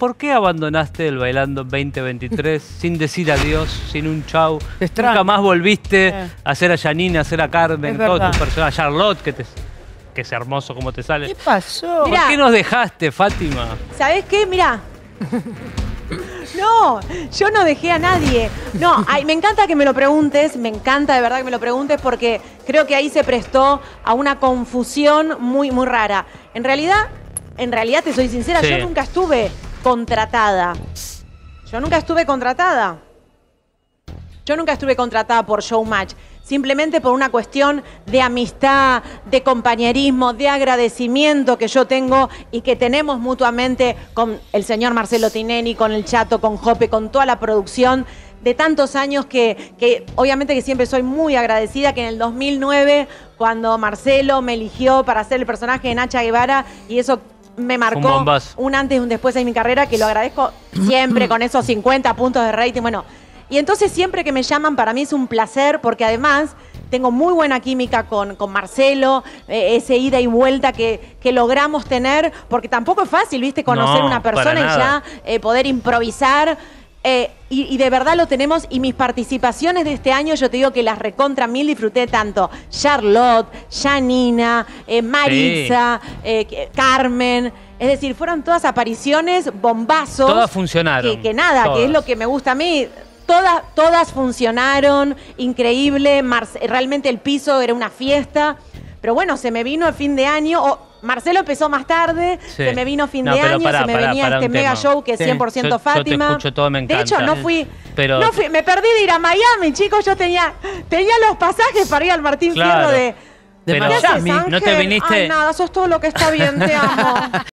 ¿por qué abandonaste el Bailando 2023 sin decir adiós, sin un chau? Nunca más volviste a ser a Janine, a ser a Carmen, todos tus a Charlotte, que te es hermoso como te sale. ¿Qué pasó? ¿Por qué nos dejaste, Fátima? Sabes qué? mira, No, yo no dejé a nadie. No, me encanta que me lo preguntes, me encanta de verdad que me lo preguntes porque creo que ahí se prestó a una confusión muy, muy rara. En realidad, en realidad, te soy sincera, yo nunca estuve contratada. Yo nunca estuve contratada. Yo nunca estuve contratada por Showmatch, simplemente por una cuestión de amistad, de compañerismo, de agradecimiento que yo tengo y que tenemos mutuamente con el señor Marcelo Tineni, con el Chato, con Jope, con toda la producción de tantos años que, que obviamente que siempre soy muy agradecida que en el 2009, cuando Marcelo me eligió para ser el personaje de Nacha Guevara, y eso me marcó un, antes y un después en mi carrera, que lo agradezco siempre con esos 50 puntos de rating. Bueno, y entonces siempre que me llaman, para mí es un placer, porque además tengo muy buena química con, con Marcelo, eh, ese ida y vuelta que, que, logramos tener, porque tampoco es fácil, viste, conocer una persona y ya eh, poder improvisar. Eh, y, de verdad lo tenemos. Y mis participaciones de este año, yo te digo que las recontra mil disfruté tanto. Charlotte, Janina, eh, Marisa, eh, Carmen. Es decir, fueron todas apariciones, bombazos. Todas funcionaron. Que, nada, que es lo que me gusta a mí. Todas, todas funcionaron, increíble. realmente el piso era una fiesta. Pero bueno, se me vino el fin de año. Marcelo empezó más tarde, sí. se me vino fin no, de año, para, se me para, venía para este mega tema. show que es sí. 100% yo, Fátima. Yo te escucho todo, me encanta. De hecho, no fui, pero... no fui, me perdí de ir a Miami, chicos, yo tenía, tenía los pasajes para ir al Martín claro. Fierro de... de Miami. no te viniste. Ay, nada, sos todo lo que está bien, te amo.